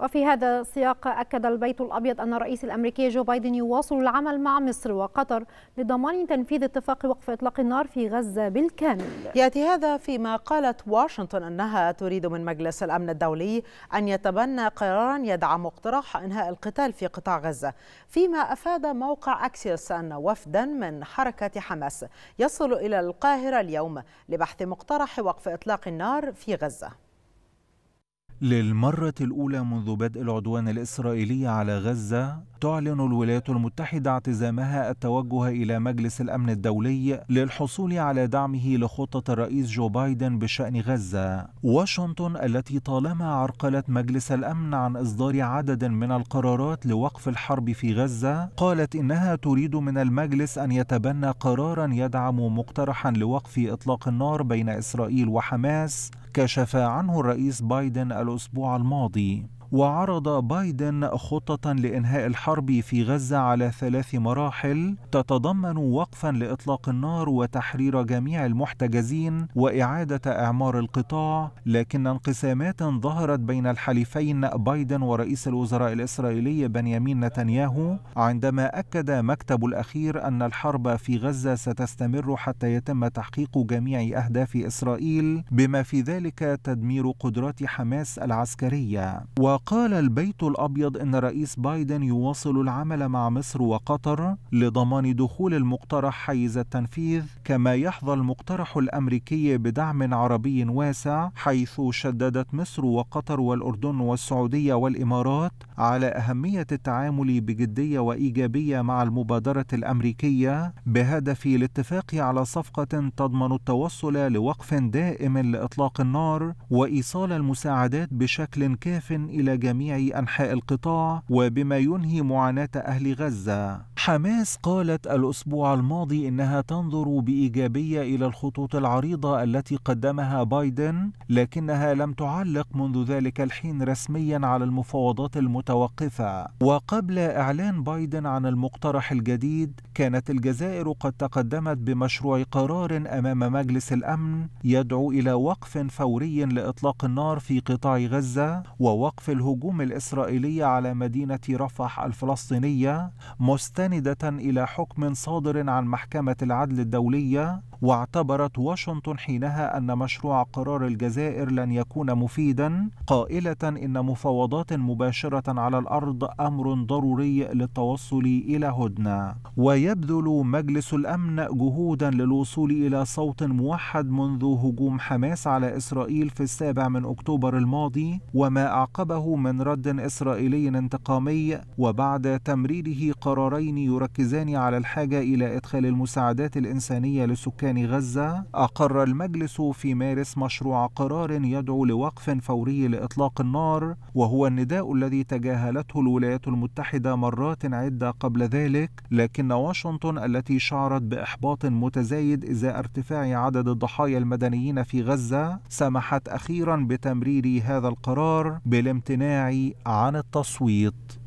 وفي هذا السياق أكد البيت الأبيض أن الرئيس الأمريكي جو بايدن يواصل العمل مع مصر وقطر لضمان تنفيذ اتفاق وقف إطلاق النار في غزة بالكامل يأتي هذا فيما قالت واشنطن أنها تريد من مجلس الأمن الدولي أن يتبنى قرارا يدعم اقتراح إنهاء القتال في قطاع غزة فيما أفاد موقع أكسيوس أن وفدا من حركة حماس يصل إلى القاهرة اليوم لبحث مقترح وقف إطلاق النار في غزة للمرة الأولى منذ بدء العدوان الإسرائيلي على غزة تعلن الولايات المتحدة اعتزامها التوجه إلى مجلس الأمن الدولي للحصول على دعمه لخطة الرئيس جو بايدن بشأن غزة. واشنطن التي طالما عرقلت مجلس الأمن عن إصدار عدد من القرارات لوقف الحرب في غزة، قالت إنها تريد من المجلس أن يتبنى قرارا يدعم مقترحا لوقف إطلاق النار بين إسرائيل وحماس كشف عنه الرئيس بايدن الأسبوع الماضي وعرض بايدن خطة لإنهاء الحرب في غزة على ثلاث مراحل تتضمن وقفا لإطلاق النار وتحرير جميع المحتجزين وإعادة إعمار القطاع لكن انقسامات ظهرت بين الحليفين بايدن ورئيس الوزراء الإسرائيلي بنيامين نتنياهو عندما أكد مكتب الأخير أن الحرب في غزة ستستمر حتى يتم تحقيق جميع أهداف إسرائيل بما في ذلك تدمير قدرات حماس العسكرية وقال البيت الأبيض إن رئيس بايدن يواصل العمل مع مصر وقطر لضمان دخول المقترح حيز التنفيذ كما يحظى المقترح الأمريكي بدعم عربي واسع حيث شددت مصر وقطر والأردن والسعودية والإمارات على أهمية التعامل بجدية وإيجابية مع المبادرة الأمريكية بهدف الاتفاق على صفقة تضمن التوصل لوقف دائم لإطلاق النار وإيصال المساعدات بشكل كاف إلى إلى جميع أنحاء القطاع وبما ينهي معاناة أهل غزة. حماس قالت الأسبوع الماضي إنها تنظر بإيجابية إلى الخطوط العريضة التي قدمها بايدن، لكنها لم تعلق منذ ذلك الحين رسميا على المفاوضات المتوقفة. وقبل إعلان بايدن عن المقترح الجديد، كانت الجزائر قد تقدمت بمشروع قرار أمام مجلس الأمن يدعو إلى وقف فوري لإطلاق النار في قطاع غزة ووقف الهجوم الإسرائيلي على مدينة رفح الفلسطينية مستندة إلى حكم صادر عن محكمة العدل الدولية واعتبرت واشنطن حينها أن مشروع قرار الجزائر لن يكون مفيدا قائلة إن مفاوضات مباشرة على الأرض أمر ضروري للتوصل إلى هدنة ويبذل مجلس الأمن جهودا للوصول إلى صوت موحد منذ هجوم حماس على إسرائيل في السابع من أكتوبر الماضي وما أعقبه من رد إسرائيلي انتقامي وبعد تمريره قرارين يركزان على الحاجة إلى إدخال المساعدات الإنسانية لسكان غزة أقر المجلس في مارس مشروع قرار يدعو لوقف فوري لإطلاق النار وهو النداء الذي تجاهلته الولايات المتحدة مرات عدة قبل ذلك لكن واشنطن التي شعرت بإحباط متزايد إزاء ارتفاع عدد الضحايا المدنيين في غزة سمحت أخيرا بتمرير هذا القرار بالامتناع الامتناع عن التصويت